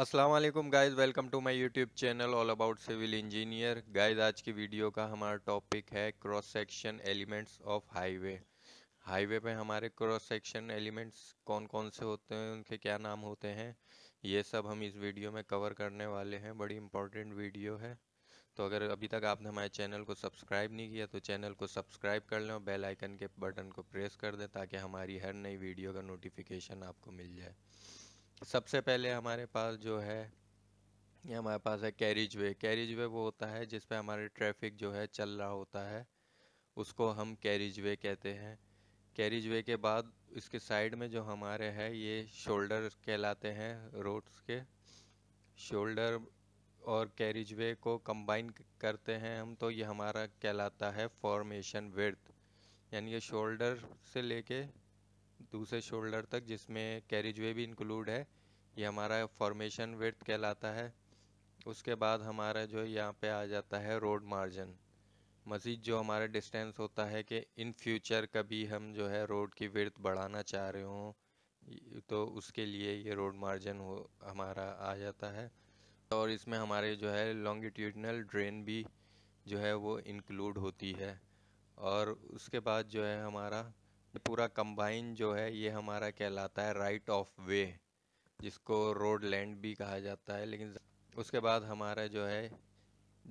Aslam guys welcome to my YouTube channel all about civil engineer guys आज की video का हमारा टॉपिक है cross section elements of highway highway पे हमारे क्रॉस सेक्शन एलिमेंट्स कौन कौन से होते हैं उनके क्या नाम होते हैं ये सब हम इस वीडियो में कवर करने वाले हैं बड़ी इंपॉर्टेंट वीडियो है तो अगर अभी तक आपने हमारे चैनल को सब्सक्राइब नहीं किया तो चैनल को सब्सक्राइब कर लें और बेल आइकन के बटन को प्रेस कर दें ताकि हमारी हर नई वीडियो का नोटिफिकेशन आपको मिल जाए सबसे पहले हमारे पास जो है ये हमारे पास है कैरिज वे कैरिज वे वो होता है जिस हमारे ट्रैफिक जो है चल रहा होता है उसको हम कैरिज वे कहते हैं कैरिज वे के बाद इसके साइड में जो हमारे है ये शोल्डर कहलाते हैं रोड्स के शोल्डर और कैरिज वे को कंबाइन करते हैं हम तो ये हमारा कहलाता है फॉर्मेशन वर्थ यानी ये शोल्डर से लेके दूसरे शोल्डर तक जिसमें कैरिज वे भी इंक्लूड है ये हमारा फॉर्मेशन विर्थ कहलाता है उसके बाद हमारा जो यहाँ पे आ जाता है रोड मार्जिन मज़ीद जो हमारा डिस्टेंस होता है कि इन फ्यूचर कभी हम जो है रोड की विर्थ बढ़ाना चाह रहे हों तो उसके लिए ये रोड मार्जिन हो हमारा आ जाता है और इसमें हमारे जो है लॉन्गिट्यूडनल ड्रेन भी जो है वो इंक्लूड होती है और उसके बाद जो है हमारा पूरा कंबाइन जो है ये हमारा कहलाता है राइट ऑफ वे जिसको रोड लैंड भी कहा जाता है लेकिन उसके बाद हमारा जो है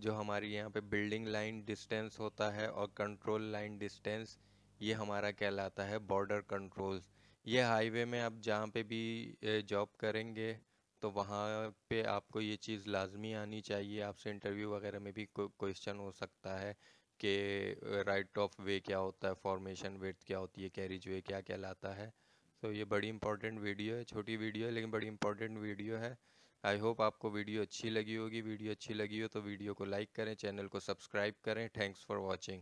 जो हमारी यहाँ पे बिल्डिंग लाइन डिस्टेंस होता है और कंट्रोल लाइन डिस्टेंस ये हमारा कहलाता है बॉर्डर कंट्रोल्स ये हाईवे में आप जहाँ पे भी जॉब करेंगे तो वहाँ पे आपको ये चीज़ लाजमी आनी चाहिए आपसे इंटरव्यू वगैरह में भी क्वेश्चन हो सकता है के राइट ऑफ वे क्या होता है फॉर्मेशन वेथ क्या होती है कैरिज वे क्या कहलाता है तो ये बड़ी इंपॉर्टेंट वीडियो है छोटी वीडियो है लेकिन बड़ी इंपॉर्टेंट वीडियो है आई होप आपको वीडियो अच्छी लगी होगी वीडियो अच्छी लगी हो तो वीडियो को लाइक करें चैनल को सब्सक्राइब करें थैंक्स फॉर वॉचिंग